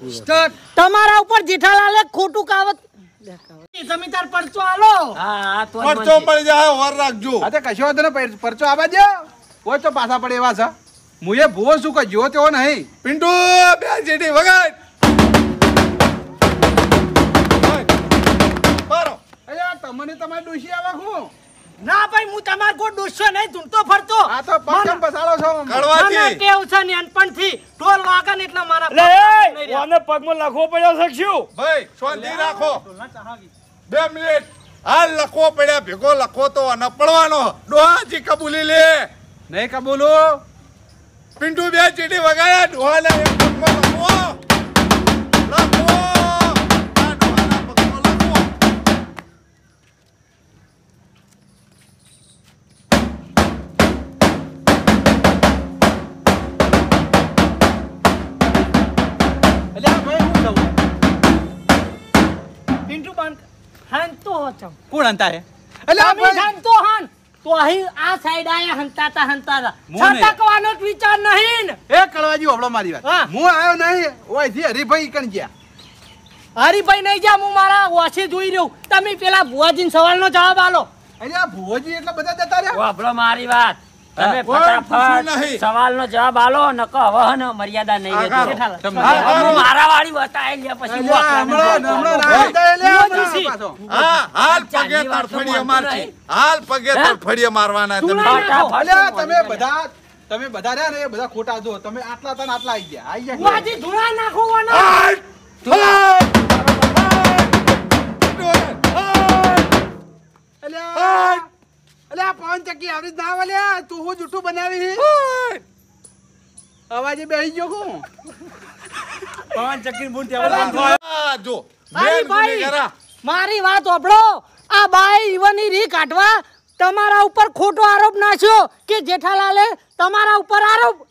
તમારા ઉપર જેઠાલાલે ખોટું કાવત જમીદાર પરચો આલો હા પરચો પડી જાય ઓર રાખજો અરે કશો ને પરચો આવા દે તો પાછા પડે એવા છે મુએ ભૂવો શું કહ્યો તેવો નહીં પિન્ટુ બે જેટી વગર તમાર કો ડોસો નહીં ધૂંટતો ફરતો આ તો પગમ પસાળો છો કડવાજી કેવ છે ને અનપણથી ઢોલ વાગન એટલે મારા લે ઓને પગમાં લખવો પડ્યો સક્ષુ ભાઈ શાંતિ રાખો બે મિનિટ હાલ લખવો પડ્યા ભેગો લખો તો અને પડવાનો ડોહાજી કબૂલી લે નહીં કબૂલો પિન્ટુ બે ચીટી વગાડ્યા ડોહાને એક પગમાં લખવો હંતો હતો કોણ હંતા હે એટલે અમે હંતો હન તો અહીં આ સાઈડ આયા હંતાતા હંતાતા છટકવાનો જ વિચાર નહીં એ કળવાજી ઓબળો મારી વાત હું આવ્યો નહીં ઓય થી હરીભાઈ કણ ગયા હરીભાઈ નહીં ગયા હું મારા ઓછી જોઈ રહ્યો તમે પેલા ભુવાજીને સવાલનો જવાબ આલો અરે ભુવાજી એટલે બધા જતા રહ્યા ઓબળો મારી વાત મારવાના તમે બધા તમે બધા ને બધા ખોટા જો તમે આટલા તન આટલા આવી ગયા આવી ગયા ધૂળા અલ્યા પવન ચક્કી આવરી ના વલે તું હું જૂઠું બનાવી અવાજે બેહી ગયો હું પવન ચક્કી બુન ત્યાં જો મારી વાત ઓપડો આ બાઈ ઈવની રી કાઢવા તમારા ઉપર ખોટો આરોપ નાખ્યો કે જેઠાલાલે તમારા ઉપર આરોપ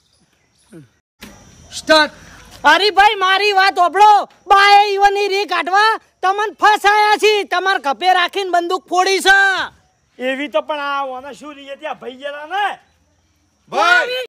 સ્ટાર્ટ ભાઈ મારી વાત ઓપડો બાએ ઈવની રી કાઢવા તમને ફસાયા છે તમાર ખપે રાખીને બંદૂક ફોડી છે એવી તો પણ આ ઓને શું રીએ ત્યાં ભાઈ ગયા ને ભાઈ